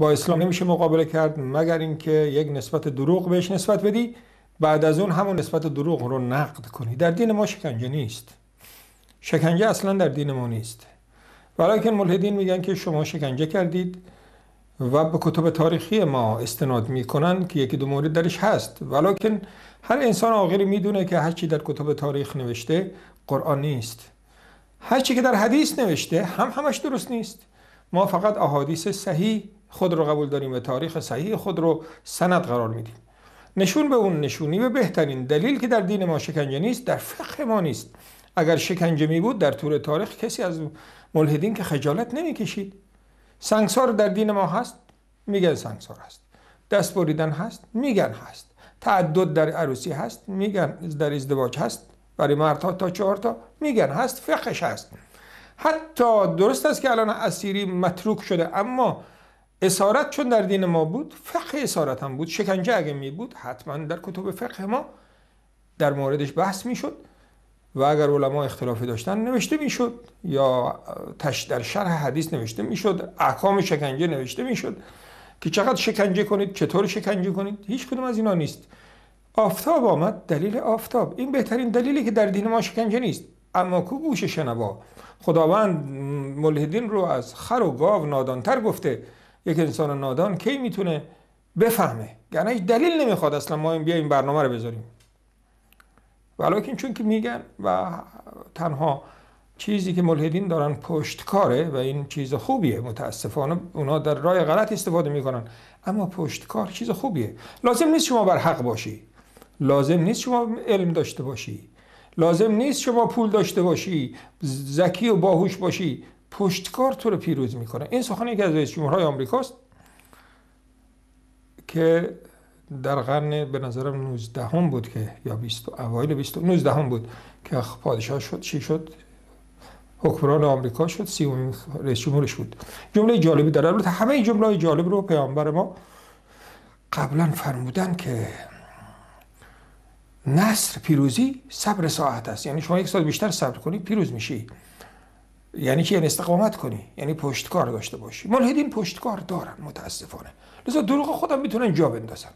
با اسلام نمیشه مقابله کرد مگر اینکه یک نسبت دروغ بهش نسبت بدی بعد از اون همون نسبت دروغ رو نقد کنی در دین ما شکنجه نیست شکنجه اصلا در دین ما نیست که ملحدین میگن که شما شکنجه کردید و به کتب تاریخی ما استناد میکنن که یکی دو مورد درش هست ولیکن هر انسان عاقلی میدونه که هرچی در کتب تاریخ نوشته قرآن نیست هرچی که در حدیث نوشته هم همش درست نیست ما فقط احادیث صحیح خود رو قبول داریم و تاریخ صحیح خود رو سند قرار میدیم نشون به اون نشونی و بهترین دلیل که در دین ما شکنجه نیست در فقه ما نیست اگر شکنجه می بود در طول تاریخ کسی از ملحدین که خجالت نمی کشید سنگسار در دین ما هست میگن سنگسار هست دست بریدن هست میگن هست تعدد در عروسی هست میگن در ازدواج هست برای مردها تا چهار تا میگن هست فقهش هست حتی درست است که الان اسیری متروک شده اما اسارت چون در دین ما بود فقه اسارت هم بود شکنجه اگه می بود حتما در کتب فقه ما در موردش بحث می شد و اگر علما اختلافی داشتن نوشته می شد یا تش در شرح حدیث نوشته می شد احکام شکنجه نوشته می شد که چقدر شکنجه کنید چطور شکنجه کنید هیچ کدوم از اینا نیست آفتاب آمد دلیل آفتاب این بهترین دلیلی که در دین ما شکنجه نیست اما کو گوش شنوا خداوند ملحدین رو از خر و گاو نادانتر گفته یک انسان نادان کی میتونه بفهمه یعنی دلیل نمیخواد اصلا ما این برنامه رو بذاریم ولیکن چون که میگن و تنها چیزی که ملحدین دارن پشتکاره و این چیز خوبیه متاسفانه اونا در راه غلط استفاده میکنن اما پشتکار چیز خوبیه لازم نیست شما بر حق باشی لازم نیست شما علم داشته باشی لازم نیست شما پول داشته باشی زکی و باهوش باشی پشتکار تو رو پیروز میکنه این سخن که از رئیس جمهورهای آمریکاست که در قرن به نظرم 19 هم بود که یا 20 اوایل 20 19 هم بود که پادشاه شد چی شد حکمران آمریکا شد سیومین رئیس جمهورش بود جمله جالبی داره البته همه جمله جالب رو پیامبر ما قبلا فرمودن که نصر پیروزی صبر ساعت است یعنی شما یک سال بیشتر صبر کنی پیروز میشی یعنی که یعنی استقامت کنی یعنی پشتکار داشته باشی ملحدین پشتکار دارن متاسفانه لذا دروغ خودم میتونن جا بندازن